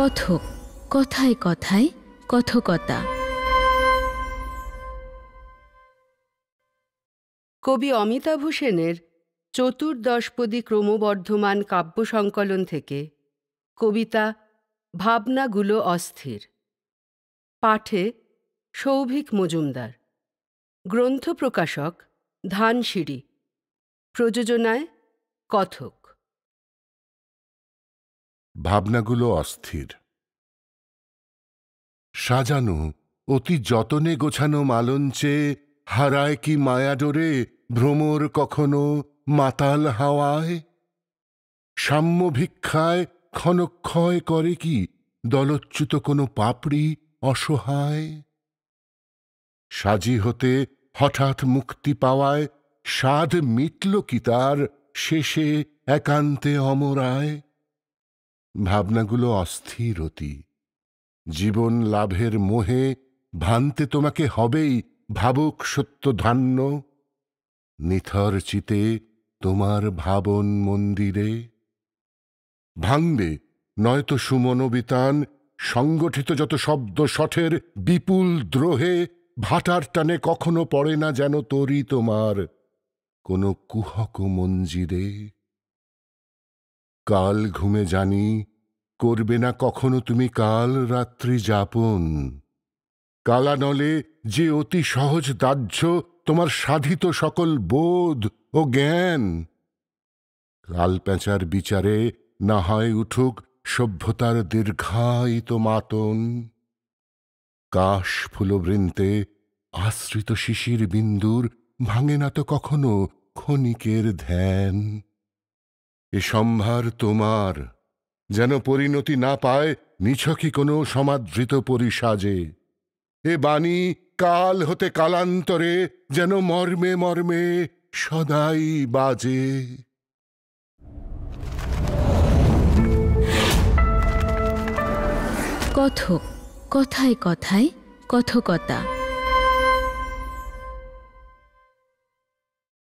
কথক কথায় কথায় কথকতা কবি অমিতাভ সেনের চতুর্দশপদী ক্রমবর্ধমান কাব্য সংকলন থেকে কবিতা ভাবনাগুলো অস্থির পাঠে সৌভিক মজুমদার গ্রন্থ প্রকাশক ধানসিঁড়ি প্রযোজনায় কথক ভাবনাগুলো অস্থির সাজানো অতি যতনে গোছানো মালঞ্চে হারায় কি মায়াডোরে ভ্রমর কখনো মাতাল হাওয়ায় সাম্য ভিক্ষায় ক্ষণক্ষয় করে কি দলচ্যুত কোনো পাপড়ি অসহায় সাজি হতে হঠাৎ মুক্তি পাওয়ায় সাধ মিটল কি তার শেষে একান্তে অমরায় ভাবনাগুলো অস্থির অতি জীবন লাভের মোহে ভানতে তোমাকে হবেই ভাবুক সত্য ধান্য নিথর চিতে তোমার ভাবন মন্দিরে ভাঙবে নয়তো সুমনবিতান সংগঠিত যত শব্দ শঠের বিপুল দ্রোহে ভাটার টানে কখনো পড়ে না যেন তরি তোমার কোনো কুহক মঞ্জিরে কাল ঘুমে জানি করবে না কখনো তুমি কাল রাত্রি যাপন কালানলে যে অতি সহজ দাহ্য তোমার সাধিত সকল বোধ ও জ্ঞান কালপ্যাঁচার বিচারে না হয় উঠুক সভ্যতার দীর্ঘায়িত মাতন কাশ ফুলবৃন্তে আশ্রিত শিশির বিন্দুর ভাঙে না তো কখনো ক্ষণিকের ধ্যান এ সম্ভার তোমার যেন পরিণতি না পায় নিছকই কোনো সমাদৃত পরিসাজে এ বাণী কাল হতে কালান্তরে যেন মর্মে মর্মে সদাই বাজে কথক কথায় কথায় কথকতা